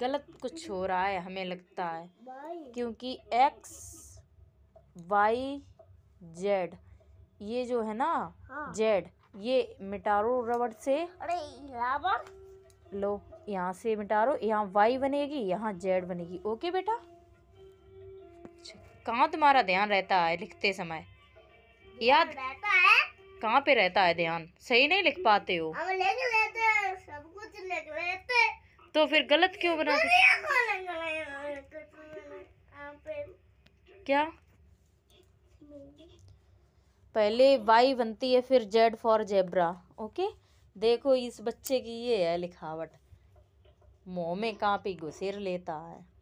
गलत कुछ हो रहा है हमें लगता है क्योंकि एक्स वाई जेड ये जो है ना हाँ। जेड ये मिटारो रबड़ से अरे लो यहाँ से मिटारो यहाँ वाई बनेगी यहाँ जेड बनेगी ओके बेटा अच्छा, कहाँ तुम्हारा ध्यान रहता है लिखते समय याद कहाँ पे रहता है ध्यान सही नहीं लिख पाते हो तो फिर गलत क्यों बना तो क्या पहले वाई बनती है फिर जेड फॉर जेब्रा ओके देखो इस बच्चे की ये है लिखावट मुँह में कापी घुसेर लेता है